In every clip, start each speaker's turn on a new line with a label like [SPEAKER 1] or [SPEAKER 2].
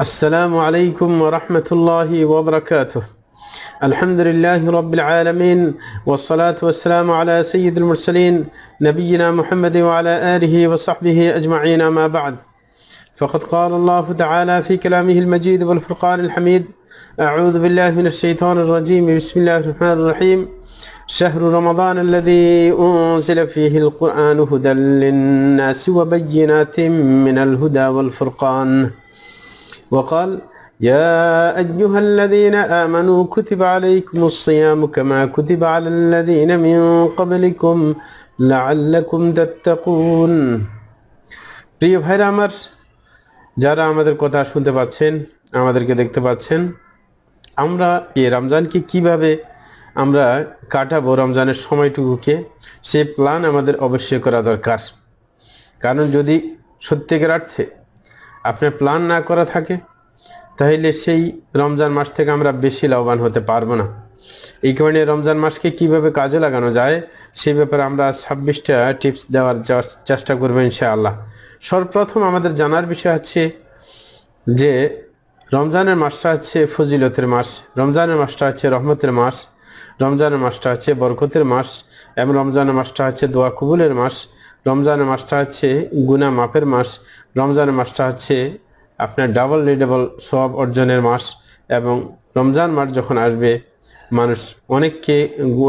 [SPEAKER 1] السلام عليكم ورحمة الله وبركاته الحمد لله رب العالمين والصلاة والسلام على سيد المرسلين نبينا محمد وعلى آله وصحبه أجمعين ما بعد فقد قال الله تعالى في كلامه المجيد والفرقان الحميد أعوذ بالله من الشيطان الرجيم بسم الله الرحمن الرحيم شهر رمضان الذي أنزل فيه القرآن هدى للناس وبينات من الهدى والفرقان وقال يا أيها الذين آمنوا كتب عليكم الصيام كما كتب على الذين من قبلكم لعلكم تتقون প্রিয় ভাইরা আমার যারা আমাদের কথা শুনতে পাচ্ছেন আমাদেরকে দেখতে পাচ্ছেন আমরা এই রমজানকে কিভাবে আমরা কাটাবো রমজানের সময়টুকুকে সে প্ল্যান আমাদের অবশ্যই করা দরকার কারণ যদি সত্যিকার অর্থে আপনি প্ল্যান না করা থাকে তাহলে সেই রমজান মাস থেকে আমরা বেশি লাভবান হতে পারবো না এই কারণে রমজান মাসকে কিভাবে কাজে লাগানো যায় সে ব্যাপারে আমরা ছাব্বিশটা টিপস দেওয়ার চেষ্টা করবো ইনশাআল্লাহ সর্বপ্রথম আমাদের জানার বিষয় হচ্ছে যে রমজানের মাসটা হচ্ছে ফজিলতের মাস রমজানের মাসটা হচ্ছে রহমতের মাস রমজানের মাসটা হচ্ছে বরকতের মাস এবং রমজানের মাসটা হচ্ছে দোয়া কবুলের মাস রমজান মাসটা হচ্ছে গুনা মাফের মাস রমজান মাসটা হচ্ছে আপনার ডাবল রিডেবল সব অর্জনের মাস এবং রমজান মাস যখন আসবে মানুষ অনেককে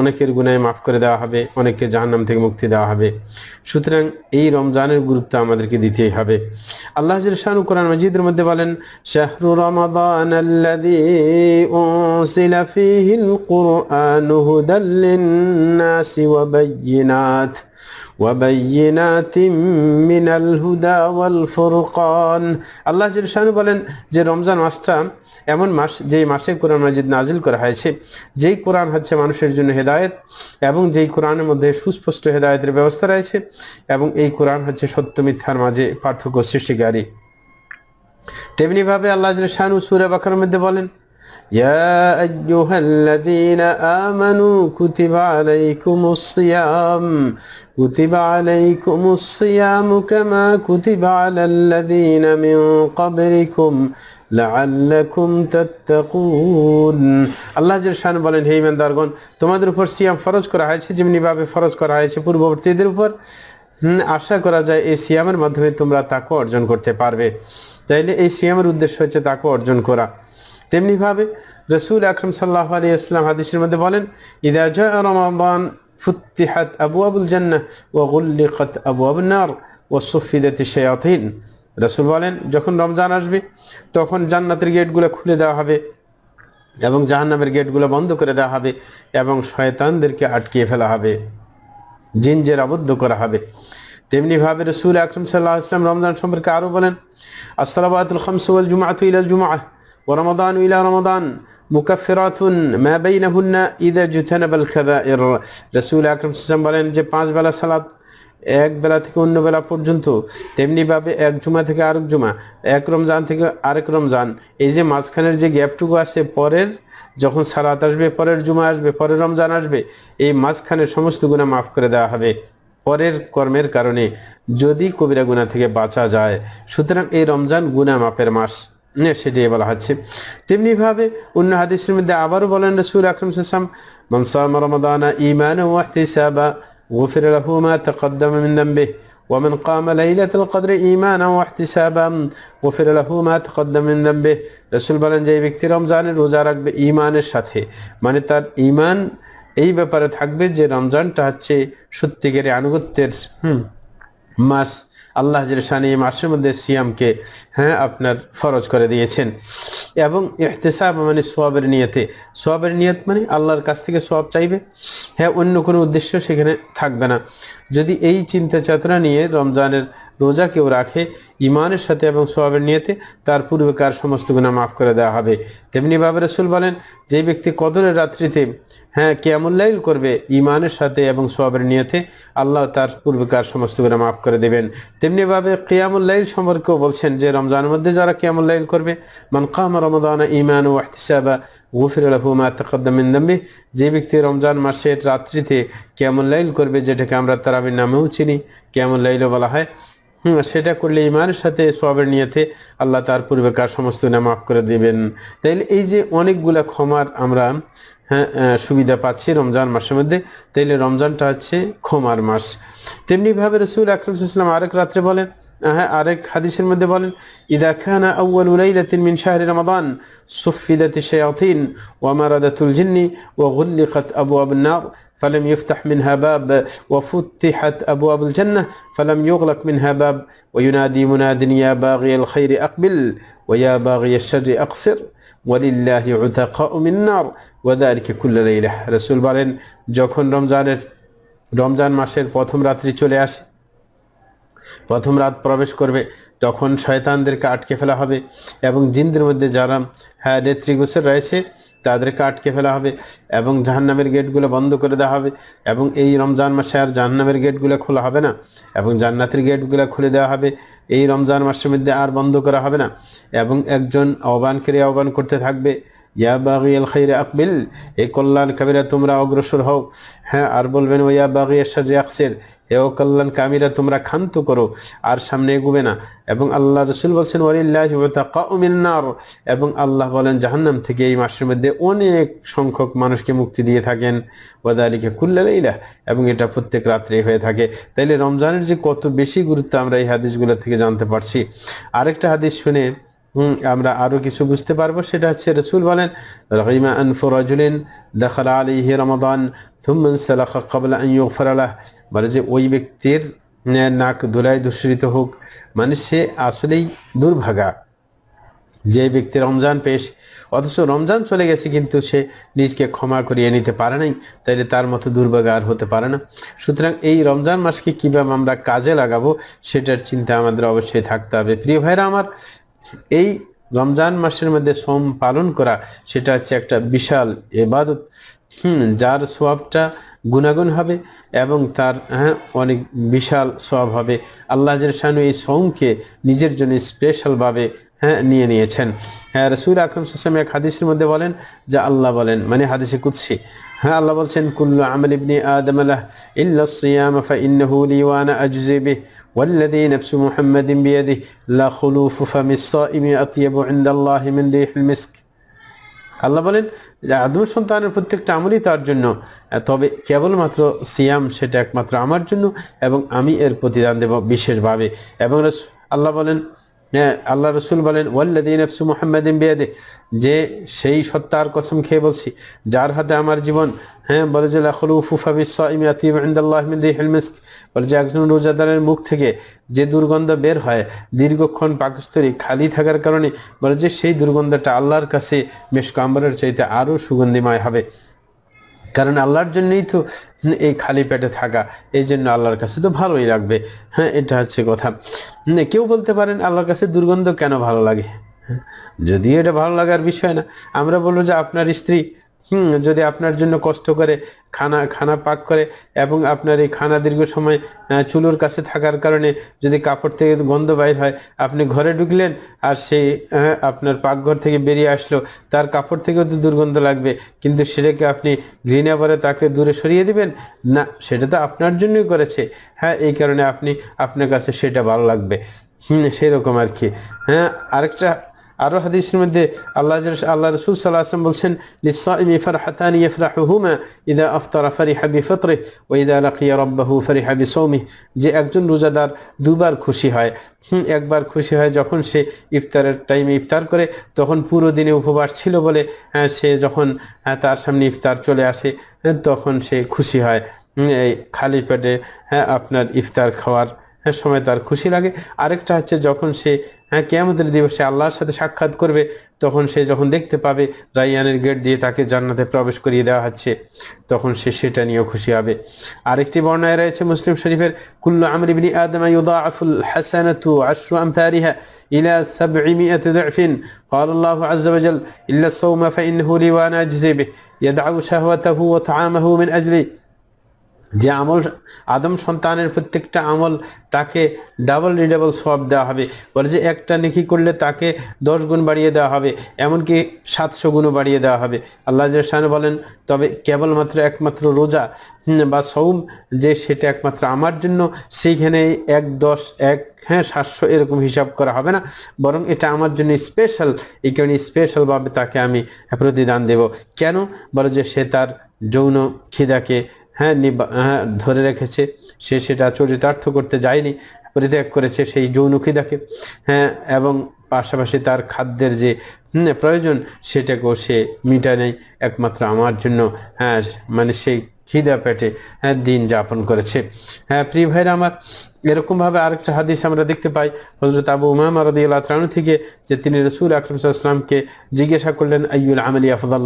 [SPEAKER 1] অনেকের গুনায় মাফ করে দেওয়া হবে অনেককে জাহান্নাম থেকে মুক্তি দেওয়া হবে সুতরাং এই রমজানের গুরুত্ব আমাদেরকে দিতেই হবে আল্লাহ শাহরু কোরআন মজিদের মধ্যে বলেন শাহরু রমাদান আল্লাহ আল্লাহ শাহরু বলেন যে রমজান মাসটা এমন মাস যেই মাসে কোরআন মাজিদ নাজিল করা হয়েছে যেই কোরআন হচ্ছে মানুষের জন্য হেদায়ত এবং যেই কোরআনের মধ্যে সুস্পষ্ট হেদায়তের ব্যবস্থা রয়েছে এবং এই কোরআন হচ্ছে সত্য মিথ্যার মাঝে পার্থক্য সৃষ্টিকারী তেমনিভাবে আল্লাহ শাহানু সুরে বাকার মধ্যে বলেন يا أيها الذين آمنوا كتب عليكم الصيام كتب عليكم الصيام كما كتب على الذين من قبلكم لعلكم تتقون আল্লাহ জান বলেন হে ইমানদারগণ তোমাদের উপর সিয়াম ফরজ করা হয়েছে যেমনিভাবে ফরজ করা হয়েছে পূর্ববর্তীদের উপর আশা করা যায় এই সিয়ামের মাধ্যমে তোমরা তাকে অর্জন করতে পারবে তাইলে এই সিয়ামের উদ্দেশ্য হচ্ছে তাকে অর্জন করা তেমনিভাবে রসুল আকরম সাল্লাহ আলী ইসলাম হাদিসের মধ্যে বলেন ইদা জয় রমাদান ফুত্তিহাত আবু আবুল জান্না ও আবু আবনার ও সুফিদাতি শেয়াতিন রসুল বলেন যখন রমজান আসবে তখন জান্নাতের গেটগুলো খুলে দেওয়া হবে এবং জাহান্নামের গেটগুলো বন্ধ করে দেওয়া হবে এবং শয়তানদেরকে আটকিয়ে ফেলা হবে জিনজের আবদ্ধ করা হবে তেমনিভাবে রসুল আকরম সাল্লাহ ইসলাম রমজান সম্পর্কে আরও বলেন আসসালাবাতুল খামসুল জুমাতুল জুমা ورمضان إلى رمضان মুকাফিরাত মা বাইনাহুন্না ইদা জুতানাবাল খাবাইর রাসূল আকরাম সাল্লাল্লাহু বলেন যে পাঁচ بلا صلاة এক বেলা থেকে অন্য বেলা পর্যন্ত তেমনিভাবে এক জুমা থেকে আরেক জুমা এক রমজান থেকে আরেক রমজান এই যে মাঝখানের যে গ্যাপটুকু আছে পরের যখন সালাত আসবে পরের জুমা আসবে পরের রমজান আসবে এই মাঝখানের সমস্ত গুণা মাফ করে দেওয়া হবে পরের কর্মের কারণে যদি কবিরা গুণা থেকে বাঁচা যায় সুতরাং এই রমজান গুণা মাপের মাস সেটাই বলা হচ্ছে তেমনিভাবে অন্য হাদিসের মধ্যে আবারও বলেন রসুল আকরম সাম মনসাম রমদানা ইমান غفر له ما تقدم من ذنبه ومن قام ليلة القدر إيمانا واحتسابا غفر له ما تقدم من ذنبه রসুল বলেন যে ব্যক্তি রমজানে রোজা রাখবে ইমানের সাথে মানে তার ইমান এই ব্যাপারে থাকবে যে রমজানটা হচ্ছে সত্যিকারী আনুগত্যের হুম মাস আল্লাহ জেরসানি এই মাসের মধ্যে সিয়ামকে হ্যাঁ আপনার ফরজ করে দিয়েছেন এবং এহতেসাব মানে সোয়াবের নিয়তে সোয়াবের নিয়ত মানে আল্লাহর কাছ থেকে সোয়াব চাইবে হ্যাঁ অন্য কোনো উদ্দেশ্য সেখানে থাকবে না যদি এই চিন্তা চেতনা নিয়ে রমজানের রোজা কেউ রাখে ইমানের সাথে এবং স্বভাবের নিয়েতে তার পূর্বেকার সমস্ত গুণা মাফ করে দেওয়া হবে তেমনিভাবে রসুল বলেন যে ব্যক্তি কদরের রাত্রিতে হ্যাঁ কেয়ামুল্লাইল করবে ইমানের সাথে এবং সোয়াবের নিয়েতে আল্লাহ তার পূর্বেকার সমস্ত গুণা মাফ করে দেবেন তেমনিভাবে কেয়ামুল্লাইল সম্পর্কেও বলছেন যে রমজানের মধ্যে যারা কেয়ামুল্লাইল করবে মানকাম রমদান ইমান ও গুফির যে ব্যক্তি রমজান মাসের রাত্রিতে কেয়ামুল্লাইল করবে যেটাকে আমরা তারাবির নামেও চিনি কেয়ামুল্লাইলও বলা হয় সেটা করলে ইমানের সাথে সবের নিয়েতে আল্লাহ তার পূর্বেকার সমস্ত না মাফ করে দেবেন তাইলে এই যে অনেকগুলা ক্ষমার আমরা হ্যাঁ সুবিধা পাচ্ছি রমজান মাসের মধ্যে তাইলে রমজানটা হচ্ছে ক্ষমার মাস তেমনিভাবে রসুল আকরম ইসলাম আরেক রাত্রে বলেন أعرف آه، حديث المدبل إذا كان أول ليلة من شهر رمضان صفدت الشياطين ومردت الجن وغلقت أبواب النار فلم يفتح منها باب وفتحت أبواب الجنة فلم يغلق منها باب وينادي مناد يا باغي الخير أقبل ويا باغي الشر أقصر ولله عتقاء من النار وذلك كل ليلة رسول بارين جاكون رمزان رمزان ماشير بوثم راتري چولي প্রথম রাত প্রবেশ করবে তখন শয়তানদেরকে আটকে ফেলা হবে এবং জিনদের মধ্যে যারা হ্যাঁ নেতৃগোচর রয়েছে তাদেরকে আটকে ফেলা হবে এবং জাহান্নামের গেটগুলো বন্ধ করে দেওয়া হবে এবং এই রমজান মাসে আর জাহান্নামের গেটগুলো খোলা হবে না এবং জান্নাতের গেটগুলো খুলে দেওয়া হবে এই রমজান মাসের মধ্যে আর বন্ধ করা হবে না এবং একজন আহ্বানকারী আহ্বান করতে থাকবে বাগি আল খাইরে আকবিল এ কল্যাণ কামিরা তোমরা অগ্রসর হও হ্যাঁ আর বলবেন ও ইয়াবাগি এরশাদ আকসের এ ও কল্যাণ কামিরা তোমরা ক্ষান্ত করো আর সামনে এগুবে না এবং আল্লাহ রসুল বলছেন ওয়ালিল্লাহ এবং আল্লাহ বলেন জাহান্নাম থেকে এই মাসের মধ্যে অনেক সংখ্যক মানুষকে মুক্তি দিয়ে থাকেন ওদালিকে কুল্লাইলা এবং এটা প্রত্যেক রাত্রে হয়ে থাকে তাইলে রমজানের যে কত বেশি গুরুত্ব আমরা এই হাদিসগুলো থেকে জানতে পারছি আরেকটা হাদিস শুনে হুম আমরা আরও কিছু বুঝতে পারবো সেটা হচ্ছে রসুল বলেন রহিমা আনফরাজুলিন দখল হে রমাদান থুমন সালাহ কবলা ইয়ফরালাহ বলে মানে যে ওই ব্যক্তির নাক ধুলায় দূষিত হোক মানে সে আসলেই দুর্ভাগা যে ব্যক্তি রমজান পেশ অথচ রমজান চলে গেছে কিন্তু সে নিজকে ক্ষমা করিয়ে নিতে পারে নাই তাইলে তার মতো আর হতে পারে না সুতরাং এই রমজান মাসকে কীভাবে আমরা কাজে লাগাবো সেটার চিন্তা আমাদের অবশ্যই থাকতে হবে প্রিয় ভাইরা আমার এই রমজান মাসের মধ্যে সোম পালন করা সেটা হচ্ছে একটা বিশাল এবাদত যার সোয়াবটা গুণাগুণ হবে এবং তার হ্যাঁ অনেক বিশাল সব হবে আল্লাহ জানু এই সোমকে নিজের জন্য স্পেশালভাবে হ্যাঁ নিয়ে নিয়েছেন হ্যাঁ রসুল আকরম সুসাম এক হাদিসের মধ্যে বলেন যা আল্লাহ বলেন মানে হাদিসে কুৎসি হ্যাঁ আল্লাহ বলছেন কুল্লু আমল ইবনি আদম আলাহ ইল্লা সিয়াম ফা ইন্নাহু লিওয়ানা আজজি বিহ والذي نفس محمد بيده لا خلوف فم الصائم اطيب عند الله من ريح المسك আল্লাহ বলেন আদম সন্তানের প্রত্যেকটা আমলই তার জন্য তবে কেবলমাত্র সিয়াম সেটা একমাত্র আমার জন্য এবং আমি এর প্রতিদান দেব বিশেষভাবে এবং আল্লাহ বলেন আল্লাহ রসুল বলেন ওয়াল্লাদিন আফসু মোহাম্মদিন বেয়াদে যে সেই সত্তার কসম খেয়ে বলছি যার হাতে আমার জীবন হ্যাঁ বলে যে লাখরুফুফাবিসাহিমিস্ক বলে যে একজন রোজাদারের মুখ থেকে যে দুর্গন্ধ বের হয় দীর্ঘক্ষণ পাকস্তরি খালি থাকার কারণে বলে যে সেই দুর্গন্ধটা আল্লাহর কাছে মেশকাম্বরের চাইতে আরও সুগন্ধিময় হবে কারণ আল্লাহর জন্যই তো এই খালি পেটে থাকা এই জন্য আল্লাহর কাছে তো ভালোই লাগবে হ্যাঁ এটা হচ্ছে কথা কেউ বলতে পারেন আল্লাহর কাছে দুর্গন্ধ কেন ভালো লাগে যদিও এটা ভালো লাগার বিষয় না আমরা বলবো যে আপনার স্ত্রী হুম যদি আপনার জন্য কষ্ট করে খানা খানা পাক করে এবং আপনার এই খানা দীর্ঘ সময় চুলোর কাছে থাকার কারণে যদি কাপড় থেকে গন্ধ বাইর হয় আপনি ঘরে ঢুকলেন আর সেই আপনার পাকঘর থেকে বেরিয়ে আসলো তার কাপড় থেকেও তো দুর্গন্ধ লাগবে কিন্তু সেটাকে আপনি ঘৃণা করে তাকে দূরে সরিয়ে দিবেন না সেটা তো আপনার জন্যই করেছে হ্যাঁ এই কারণে আপনি আপনার কাছে সেটা ভালো লাগবে হুম সেরকম আর কি হ্যাঁ আরেকটা আরো হাদিসের মধ্যে আল্লাহ আল্লাহ রসুল সাল্লাহ আসলাম বলছেন ইদা ও ইদা যে একজন রোজাদার দুবার খুশি হয় একবার খুশি হয় যখন সে ইফতারের টাইমে ইফতার করে তখন পুরো দিনে উপবাস ছিল বলে সে যখন তার সামনে ইফতার চলে আসে তখন সে খুশি হয় খালি পেটে হ্যাঁ, আপনার ইফতার খাওয়ার সময় তার খুশি লাগে আরেকটা হচ্ছে যখন সে হ্যাঁ কেমন দিবসে আল্লাহর সাথে সাক্ষাৎ করবে তখন সে যখন দেখতে পাবে রাইয়ানের গেট দিয়ে তাকে জান্নাতে প্রবেশ করিয়ে দেওয়া হচ্ছে তখন সে সেটা নিয়েও খুশি হবে আরেকটি বর্ণায় রয়েছে মুসলিম শরীফের কুল্লু আমরিবিনী আদম ইউদা আফুল হাসান আমতারিহা ইলা সাবঈমিয়াতি দাফিন قال الله عز وجل إلا الصوم فإنه لي وأنا যে আমল আদম সন্তানের প্রত্যেকটা আমল তাকে ডাবল রিডাবল সব দেওয়া হবে বলে যে একটা নেকি করলে তাকে দশ গুণ বাড়িয়ে দেওয়া হবে এমনকি সাতশো গুণও বাড়িয়ে দেওয়া হবে আল্লাহ জাহান বলেন তবে কেবলমাত্র একমাত্র রোজা বা সৌম যে সেটা একমাত্র আমার জন্য সেইখানে এক দশ এক হ্যাঁ সাতশো এরকম হিসাব করা হবে না বরং এটা আমার জন্য স্পেশাল এই কারণে স্পেশালভাবে তাকে আমি প্রতিদান দেব কেন বলে যে সে তার যৌন খিদাকে হ্যাঁ হ্যাঁ ধরে রেখেছে সে সেটা চরিতার্থ করতে যায়নি পরিত্যাগ করেছে সেই দেখে হ্যাঁ এবং পাশাপাশি তার খাদ্যের যে প্রয়োজন সেটাকেও সে মিটা নেয় একমাত্র আমার জন্য হ্যাঁ মানে সেই খিদা পেটে হ্যাঁ, দিন যাপন করেছে হ্যাঁ প্রিয় ভাইরা আমার এরকম ভাবে আরেকটা হাদিস আমরা দেখতে পাই হজরত আবু উমাম আরদি আল্লাহ থেকে যে তিনি রসুল আকরম সাল্লামকে জিজ্ঞাসা করলেন আইউল আমলি আফদাল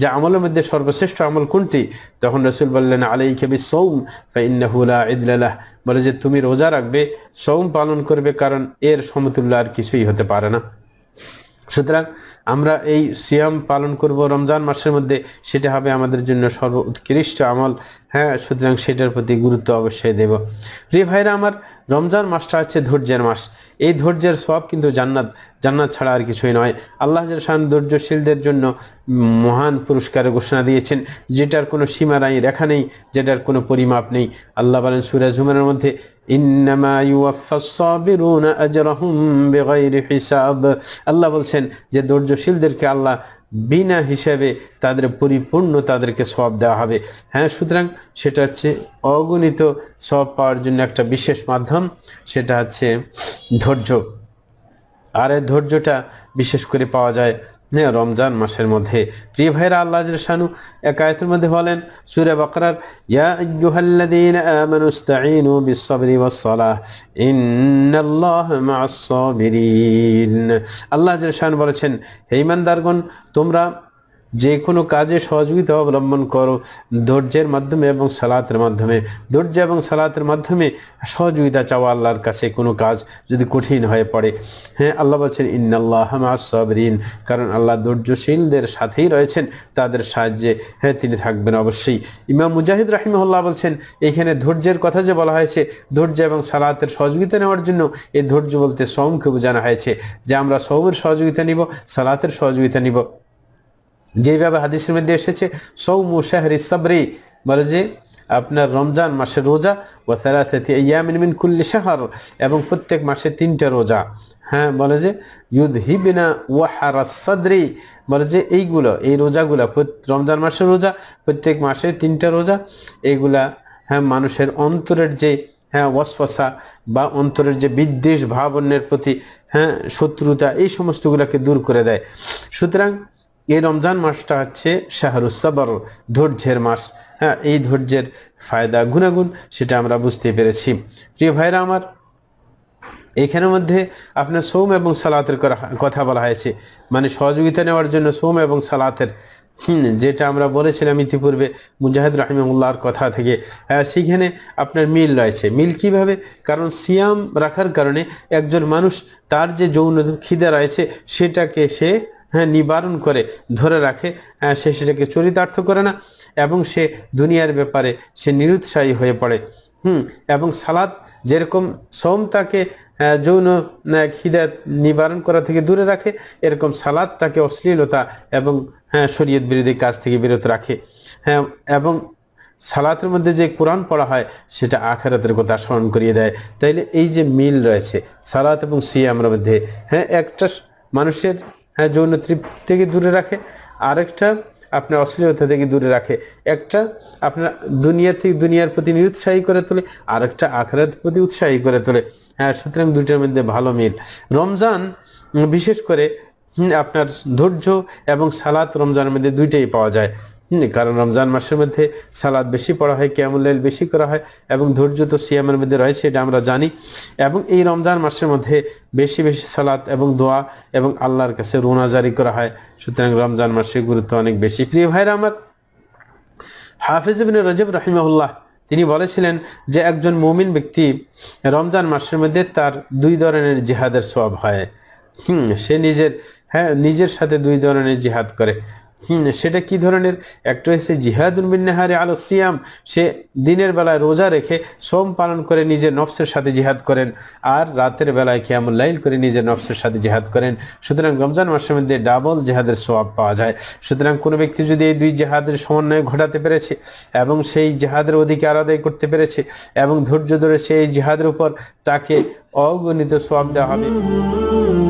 [SPEAKER 1] যে আমলের মধ্যে সর্বশ্রেষ্ঠ আমল কোনটি তখন রসুল বললেন আলাই খেবি সৌম ফাইন্নাহুলা ইদলাহ বলে যে তুমি রোজা রাখবে সৌম পালন করবে কারণ এর সমতুল্য আর কিছুই হতে পারে না সুতরাং আমরা এই সিয়াম পালন করব রমজান মাসের মধ্যে সেটা হবে আমাদের জন্য সর্বোৎকৃষ্ট আমল হ্যাঁ সুতরাং সেটার প্রতি গুরুত্ব অবশ্যই দেব রে ভাইরা আমার রমজান মাসটা হচ্ছে ধৈর্যের মাস এই ধৈর্যের সব কিন্তু জান্নাত জান্নাত ছাড়া আর কিছুই নয় আল্লাহ জান ধৈর্যশীলদের জন্য মহান পুরস্কার ঘোষণা দিয়েছেন যেটার কোনো সীমা নাই রেখা নেই যেটার কোনো পরিমাপ নেই আল্লাহ বলেন সুরাজ হুমানের মধ্যে আল্লাহ বলছেন যে ধৈর্যশীলদেরকে আল্লাহ বিনা হিসাবে তাদের পরিপূর্ণ তাদেরকে সব দেওয়া হবে হ্যাঁ সুতরাং সেটা হচ্ছে অগণিত সব পাওয়ার জন্য একটা বিশেষ মাধ্যম সেটা হচ্ছে ধৈর্য আর এই ধৈর্যটা বিশেষ করে পাওয়া যায় রমজান মাসের মধ্যে প্রিয় ভাইরা আল্লাহ শানু এক আয়তের মধ্যে বলেন সুরে বকরার ইয়া আল্লাহ বলেছেন হেমান ঈমানদারগণ তোমরা যে কোনো কাজে সহযোগিতা অবলম্বন করো ধৈর্যের মাধ্যমে এবং সালাতের মাধ্যমে ধৈর্য এবং সালাতের মাধ্যমে সহযোগিতা চাওয়া আল্লাহর কাছে কোনো কাজ যদি কঠিন হয়ে পড়ে হ্যাঁ আল্লাহ বলছেন ইন্নাল্লাহ সাবরিন কারণ আল্লাহ ধৈর্যশীলদের সাথেই রয়েছেন তাদের সাহায্যে হ্যাঁ তিনি থাকবেন অবশ্যই ইমাম মুজাহিদ রাহিমহল্লাহ বলছেন এইখানে ধৈর্যের কথা যে বলা হয়েছে ধৈর্য এবং সালাতের সহযোগিতা নেওয়ার জন্য এই ধৈর্য বলতে সৌমকে বোঝানো হয়েছে যে আমরা সৌমের সহযোগিতা নিব সালাতের সহযোগিতা নিব যেইভাবে হাদিসের মধ্যে এসেছে সৌ শাহরি সাবরি বলে যে আপনার রমজান মাসে রোজা ও থেরাসেতি ইয়ামিন কুল্লি শাহর এবং প্রত্যেক মাসে তিনটা রোজা হ্যাঁ বলে যে ইউদ হিবিনা ওয়াহারাসাদি বলে যে এইগুলো এই রোজাগুলা রমজান মাসের রোজা প্রত্যেক মাসে তিনটা রোজা এইগুলা হ্যাঁ মানুষের অন্তরের যে হ্যাঁ ওয়াসপাসা বা অন্তরের যে বিদ্বেষ ভাবনের প্রতি হ্যাঁ শত্রুতা এই সমস্তগুলোকে দূর করে দেয় সুতরাং এই রমজান মাসটা হচ্ছে শাহরুসাবর ধৈর্যের মাস হ্যাঁ এই ধৈর্যের ফায়দা গুণাগুণ সেটা আমরা বুঝতে পেরেছি প্রিয় ভাইরা আমার এখানের মধ্যে আপনার সোম এবং সালাতের কথা বলা হয়েছে মানে সহযোগিতা নেওয়ার জন্য সোম এবং সালাতের হুম যেটা আমরা বলেছিলাম ইতিপূর্বে মুজাহিদ রাহিমুল্লাহর কথা থেকে সেখানে আপনার মিল রয়েছে মিল কিভাবে কারণ সিয়াম রাখার কারণে একজন মানুষ তার যে যৌন খিদে রয়েছে সেটাকে সে হ্যাঁ নিবারণ করে ধরে রাখে সে সেটাকে চরিতার্থ করে না এবং সে দুনিয়ার ব্যাপারে সে নিরুৎসাহী হয়ে পড়ে হুম এবং সালাদ যেরকম সোম তাকে যৌন খিদা নিবারণ করা থেকে দূরে রাখে এরকম সালাদ তাকে অশ্লীলতা এবং হ্যাঁ শরীয়ত বিরোধী কাজ থেকে বিরত রাখে হ্যাঁ এবং সালাতের মধ্যে যে কোরআন পড়া হয় সেটা আখেরাতের কথা স্মরণ করিয়ে দেয় তাইলে এই যে মিল রয়েছে সালাত এবং সিয়ামের মধ্যে হ্যাঁ একটা মানুষের হ্যাঁ যৌন তৃপ্তি থেকে দূরে রাখে আরেকটা আপনার অশ্লীলতা থেকে দূরে রাখে একটা আপনার দুনিয়া থেকে দুনিয়ার প্রতি নিরুৎসাহী করে তোলে আরেকটা আখড়াতের প্রতি উৎসাহী করে তোলে হ্যাঁ সুতরাং দুইটার মধ্যে ভালো মিল রমজান বিশেষ করে আপনার ধৈর্য এবং সালাত রমজানের মধ্যে দুইটাই পাওয়া যায় কারণ রমজান মাসের মধ্যে সালাদ বেশি পড়া হয় ক্যামুলেল বেশি করা হয় এবং ধৈর্য তো সিয়ামের মধ্যে রয়েছে এটা আমরা জানি এবং এই রমজান মাসের মধ্যে বেশি বেশি সালাদ এবং দোয়া এবং আল্লাহর কাছে রোনা জারি করা হয় সুতরাং রমজান মাসের গুরুত্ব অনেক বেশি প্রিয় ভাইর আমার হাফিজ বিন রজব রহিমাউল্লাহ তিনি বলেছিলেন যে একজন মুমিন ব্যক্তি রমজান মাসের মধ্যে তার দুই ধরনের জিহাদের সব হয় হুম সে নিজের হ্যাঁ নিজের সাথে দুই ধরনের জিহাদ করে হুম সেটা কি ধরনের একটা হচ্ছে জিহাদুল মিন্নাহারে আলো সিয়াম সে দিনের বেলায় রোজা রেখে সোম পালন করে নিজের নফসের সাথে জিহাদ করেন আর রাতের বেলায় কিয়ামুল লাইল করে নিজের নফসের সাথে জিহাদ করেন সুতরাং রমজান মাসের মধ্যে ডাবল জেহাদের সোয়াব পাওয়া যায় সুতরাং কোনো ব্যক্তি যদি এই দুই জেহাদের সমন্বয় ঘটাতে পেরেছে এবং সেই জেহাদের অধিকার আদায় করতে পেরেছে এবং ধৈর্য ধরে সেই জেহাদের উপর তাকে অগণিত সোয়াব দেওয়া হবে